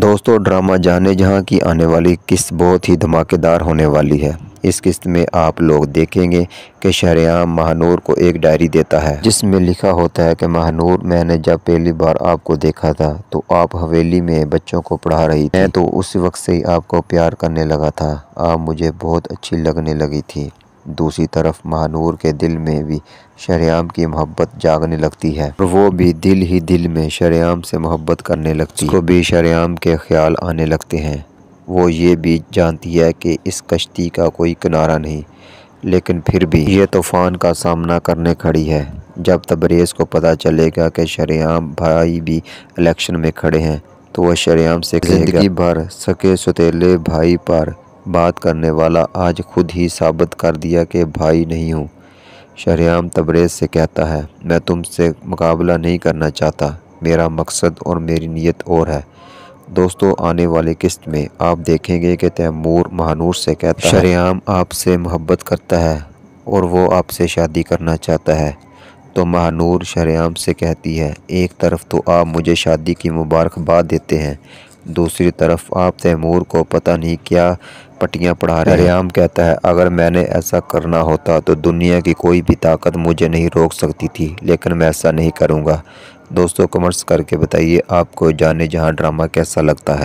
दोस्तों ड्रामा जाने जहां की आने वाली किस्त बहुत ही धमाकेदार होने वाली है इस किस्त में आप लोग देखेंगे कि शरेआम महानूर को एक डायरी देता है जिसमें लिखा होता है कि महानूर मैंने जब पहली बार आपको देखा था तो आप हवेली में बच्चों को पढ़ा रही थी मैं तो उस वक्त से ही आपको प्यार करने लगा था आप मुझे बहुत अच्छी लगने लगी थी दूसरी तरफ महानूर के दिल में भी शरेआम की मोहब्बत जागने लगती है और वो भी दिल ही दिल में शरेआम से मोहब्बत करने लगती है भी शरेआम के ख्याल आने लगते हैं वो ये भी जानती है कि इस कश्ती का कोई किनारा नहीं लेकिन फिर भी ये तूफ़ान का सामना करने खड़ी है जब तबरेज़ को पता चलेगा कि शरेआम भाई भी इलेक्शन में खड़े हैं तो वह शरेआम से ज़िंदगी भर सके सुतेले भाई पर बात करने वाला आज खुद ही साबित कर दिया कि भाई नहीं हूँ शरेआम तबरेज़ से कहता है मैं तुमसे मुकाबला नहीं करना चाहता मेरा मकसद और मेरी नीयत और है दोस्तों आने वाली किस्त में आप देखेंगे कि तैमूर महानूर से कहता है शरियाम आपसे मोहब्बत करता है और वो आपसे शादी करना चाहता है तो महानूर शरेआम से कहती है एक तरफ तो आप मुझे शादी की मुबारकबाद देते हैं दूसरी तरफ आप तैमूर को पता नहीं क्या पट्टियाँ पढ़ा रहे हैं कहता है अगर मैंने ऐसा करना होता तो दुनिया की कोई भी ताकत मुझे नहीं रोक सकती थी लेकिन मैं ऐसा नहीं करूँगा दोस्तों कमेंट्स करके बताइए आपको जाने जहाँ ड्रामा कैसा लगता है